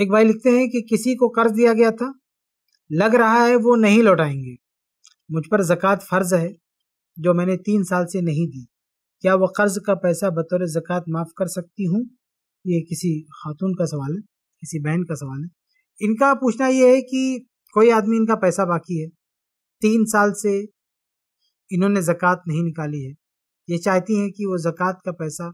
एक भाई लिखते हैं कि किसी को कर्ज दिया गया था लग रहा है वो नहीं लौटाएंगे मुझ पर जक़ात फ़र्ज है जो मैंने तीन साल से नहीं दी क्या वह कर्ज का पैसा बतौर ज़क़़त माफ़ कर सकती हूँ ये किसी खातून का सवाल है किसी बहन का सवाल है इनका पूछना ये है कि कोई आदमी इनका पैसा बाकी है तीन साल से इन्होंने ज़क़़त नहीं निकाली है ये चाहती हैं कि वो ज़क़़त का पैसा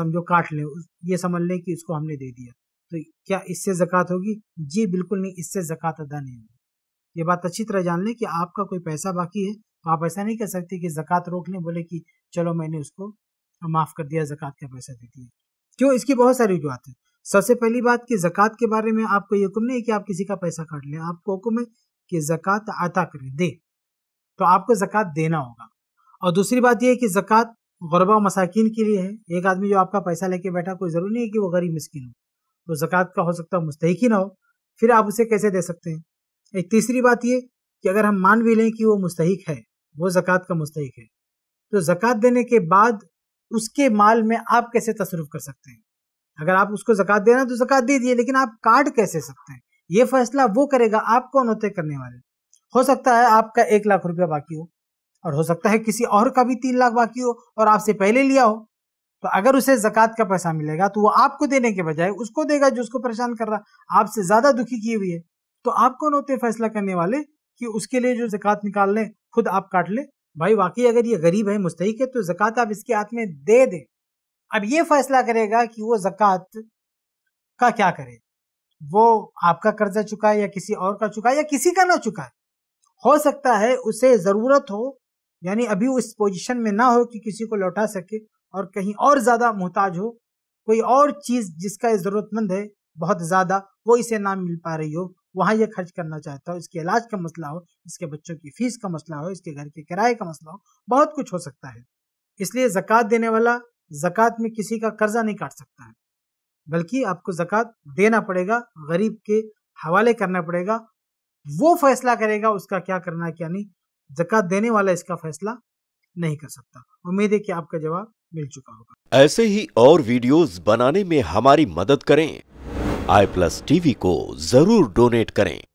समझो काट लें ये समझ लें कि इसको हमने दे दिया तो क्या इससे जक़ात होगी जी बिल्कुल नहीं इससे जक़ात अदा नहीं होगी ये बात अच्छी तरह जान लें कि आपका कोई पैसा बाकी है तो आप ऐसा नहीं कह सकते कि ज़क़़त रोक लें बोले कि चलो मैंने उसको माफ़ कर दिया ज़क़़त का पैसा दे दिया क्यों इसकी बहुत सारी वजुआत है सबसे पहली बात कि ज़क़़त के बारे में आपको ये हुक्म नहीं है कि आप किसी का पैसा काट लें आपको हुक्म है कि ज़क़़त अता करें दे तो आपको जक़ात देना होगा और दूसरी बात यह है कि जक़ात गरबा मसाकिन के लिए है एक आदमी जो आपका पैसा लेके बैठा कोई ज़रूरी नहीं है कि वो गरीब मिस्किन हो वो तो जक़ात का हो सकता है मुस्तक ही ना हो फिर आप उसे कैसे दे सकते हैं एक तीसरी बात ये कि अगर हम मान भी लें कि वो मुस्तक है वो जक़ात का मुस्तक है तो जक़ात देने के बाद उसके माल में आप कैसे तसरुफ कर सकते हैं अगर आप उसको ज़क़़त देना तो ज़क़़त दिए लेकिन आप काट कैसे सकते हैं ये फैसला वो करेगा आप कौन होते करने वाले हो सकता है आपका एक लाख रुपया बाकी हो और हो सकता है किसी और का भी तीन लाख बाकी हो और आपसे पहले लिया हो तो अगर उसे जक़ात का पैसा मिलेगा तो वो आपको देने के बजाय उसको देगा जो उसको परेशान कर रहा आपसे ज़्यादा दुखी किए हुए है तो आप कौन होते फैसला करने वाले कि उसके लिए जो जक़ात निकाल लें खुद आप काट लें भाई वाकई अगर ये गरीब है मुस्तक है तो जक़ात आप इसके हाथ में दे दें अब ये फैसला करेगा कि वो जक़ात का क्या करे वो आपका कर्जा चुकाए या किसी और का चुकाए या किसी का ना चुकाए हो सकता है उसे ज़रूरत हो यानी अभी उस पोजीशन में ना हो कि किसी को लौटा सके और कहीं और ज़्यादा मोहताज हो कोई और चीज़ जिसका ज़रूरतमंद है बहुत ज़्यादा वो इसे ना मिल पा रही हो वहां ये खर्च करना चाहता हो इसके इलाज का मसला हो इसके बच्चों की फीस का मसला हो इसके घर के किराए का मसला हो बहुत कुछ हो सकता है इसलिए ज़क़़त देने वाला जक़ात में किसी का कर्जा नहीं काट सकता है बल्कि आपको जक़ात देना पड़ेगा गरीब के हवाले करना पड़ेगा वो फैसला करेगा उसका क्या करना है क्या नहीं जक़ात देने वाला इसका फैसला नहीं कर सकता उम्मीद है कि आपका जवाब मिल चुका होगा ऐसे ही और वीडियोस बनाने में हमारी मदद करें आई प्लस टीवी को जरूर डोनेट करें